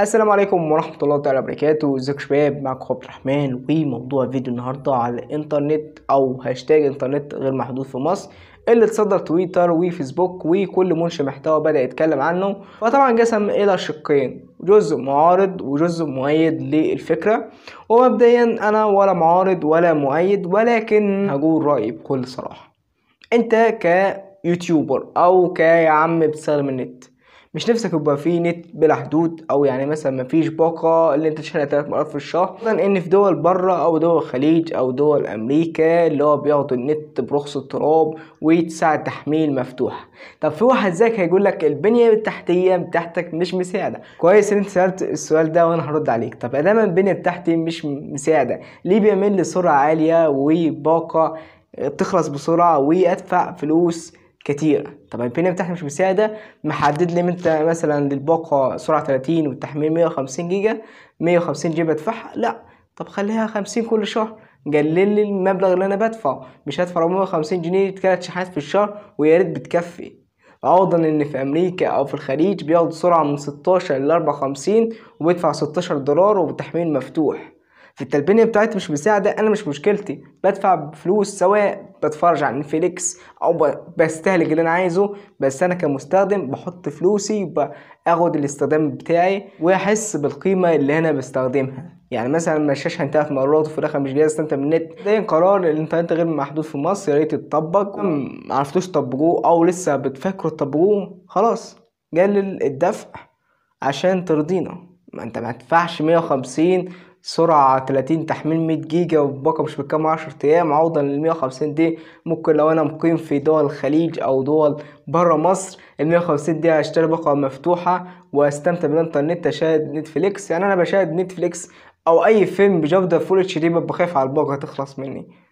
السلام عليكم ورحمة الله تعالى وبركاته ازيكم شباب معكم عبد الرحمن وموضوع فيديو النهاردة على الانترنت او هاشتاج انترنت غير محدود في مصر اللي اتصدر تويتر وفيسبوك وكل منشئ محتوى بدأ يتكلم عنه وطبعا قسم الى شقين جزء معارض وجزء مؤيد للفكرة ومبدئيا انا ولا معارض ولا مؤيد ولكن هقول رأيي بكل صراحة انت كيوتيوبر او كيا عم بتستخدم النت مش نفسك يبقى في نت بلا حدود او يعني مثلا مفيش باقه اللي انت تشحنها ثلاث مرات في الشهر خصوصا ان في دول بره او دول الخليج او دول امريكا اللي هو بياخدوا النت برخص التراب وساعة تحميل مفتوحه طب في واحد زيك هيقول لك البنيه التحتيه بتاعتك مش مساعده كويس ان انت سالت السؤال ده وانا هرد عليك طب ادام البنيه بتاعتي مش مساعده ليه بيعمل لي سرعه عاليه وباقه بتخلص بسرعة وأدفع فلوس كتير طب البنيه ان بتاعتي مش مساعده محدد لي انت مثلا للباقه سرعه 30 والتحميل 150 جيجا 150 جيجا بدفعها لا طب خليها 50 كل شهر قلل لي المبلغ اللي انا بدفعه مش هدفع 150 جنيه ثلاث شحنات في الشهر ويا ريت بتكفي عوضا ان في امريكا او في الخليج بياخد سرعه من 16 ل 54 وبيدفع 16 دولار وبتحميل مفتوح في التلبية بتاعتي مش مساعدة أنا مش مشكلتي بدفع فلوس سواء بتفرج على نتفليكس أو بستهلك اللي أنا عايزه بس أنا كمستخدم بحط فلوسي باخد الاستخدام بتاعي وأحس بالقيمة اللي أنا بستخدمها يعني مثلا ما الشاشه انتهت مرات وفي الاخر مش جاي استمتع بالنت ده قرار الانترنت غير محدود في مصر يا ريت يتطبق آه. ما عرفتوش تطبقوه او لسه بتفكروا تطبقوه خلاص قلل الدفع عشان ترضينا ما انت ما تدفعش 150 سرعة 30 تحميل 100 جيجا وباقة مش بكام 10 أيام عوضا لل 150 دي ممكن لو أنا مقيم في دول الخليج أو دول بره مصر ال 150 دي هشتري باقة مفتوحة وأستمتع بالإنترنت أشاهد نتفليكس يعني أنا بشاهد نتفليكس أو أي فيلم بجودة فول اتش دي ببقى خايف على الباقة تخلص مني